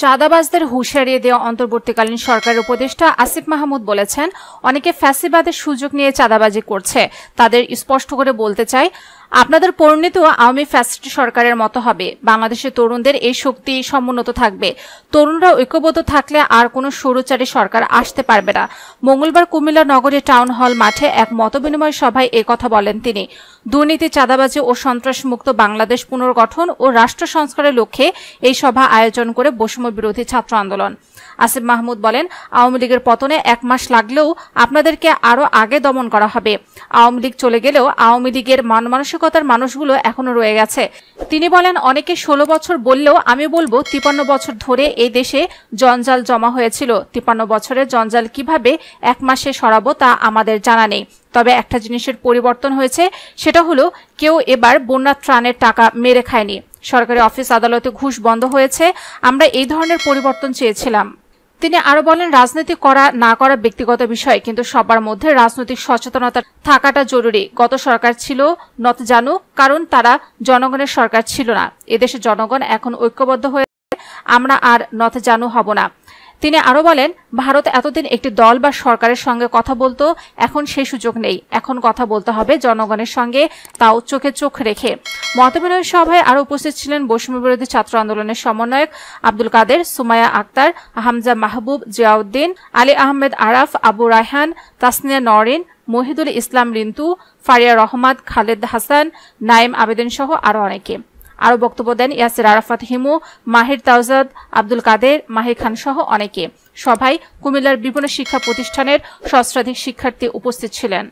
চাঁদাবাজদের হুঁশিয়ারিয়ে দেওয়া অন্তর্বর্তীকালীন সরকারের উপদেষ্টা আসিফ মাহমুদ বলেছেন অনেকে ফ্যাসিবাদের সুযোগ নিয়ে চাঁদাবাজি করছে তাদের স্পষ্ট করে বলতে চাই আপনাদের পরিণত আওয়ামী ফ্যাসিস্ট সরকারের মতো হবে বাংলাদেশের তরুণদের এই শক্তি সমুন্নত থাকবে তরুণরা ঐক্যবদ্ধ থাকলে আর কোনো সৌরচারী সরকার আসতে পারবে না মঙ্গলবার কুমিল্লা নগরে টাউন হল মাঠে এক মতবিনিময় সভায় একথা বলেন তিনি দুর্নীতি চাঁদাবাজি ও সন্ত্রাসমুক্ত বাংলাদেশ পুনর্গঠন ও রাষ্ট্র সংস্কারের লক্ষ্যে এই সভা আয়োজন করে বৈষম্য বিরোধী ছাত্র আন্দোলন আসিফ মাহমুদ বলেন আওয়ামী লীগের পতনে এক মাস লাগলেও আপনাদেরকে আরও আগে দমন করা হবে আওয়ামী লীগ চলে গেলেও আওয়ামী লীগের মান মানসিকতার মানুষগুলো এখনো রয়ে গেছে তিনি বলেন অনেকে ষোলো বছর বললেও আমি বলবো তিপান্ন বছর ধরে এই দেশে জঞ্জাল জমা হয়েছিল তিপান্ন বছরের জঞ্জাল কিভাবে এক মাসে সরাবো তা আমাদের জানা নেই তবে একটা জিনিসের পরিবর্তন হয়েছে সেটা হলো কেউ এবার বন্যা ত্রাণের টাকা মেরে খায়নি সরকারি অফিস আদালতে ঘুষ বন্ধ হয়েছে আমরা এই ধরনের পরিবর্তন চেয়েছিলাম তিনি আরো বলেন রাজনীতি করা না করা ব্যক্তিগত বিষয় কিন্তু সবার মধ্যে রাজনৈতিক সচেতনতা থাকাটা জরুরি গত সরকার ছিল নত জানু কারণ তারা জনগণের সরকার ছিল না এদেশে জনগণ এখন ঐক্যবদ্ধ হয়ে আমরা আর নথ জানু হব না তিনি আরও বলেন ভারত এতদিন একটি দল বা সরকারের সঙ্গে কথা বলতো এখন সেই সুযোগ নেই এখন কথা বলতে হবে জনগণের সঙ্গে তাও চোখে চোখ রেখে মতবিনয় সভায় আরও উপস্থিত ছিলেন বৈষম্যবিরোধী ছাত্র আন্দোলনের সমন্বয়ক আব্দুল কাদের সুমায়া আক্তার আহমজা মাহবুব জিয়াউদ্দিন আলী আহমেদ আরাফ আবু রায়হান তাসনিয়া নরিন মহিদুল ইসলাম রিন্তু ফারিয়া রহমান খালেদ হাসান নাইম আবেদিন সহ আরও অনেকে আরও বক্তব্য দেন ইয়াসির আরাফাত হিমু মাহির তাওজাদ আব্দুল কাদের মাহির খান সহ অনেকে সভায় কুমিল্লার বিভিন্ন শিক্ষা প্রতিষ্ঠানের সহস্রাধিক শিক্ষার্থী উপস্থিত ছিলেন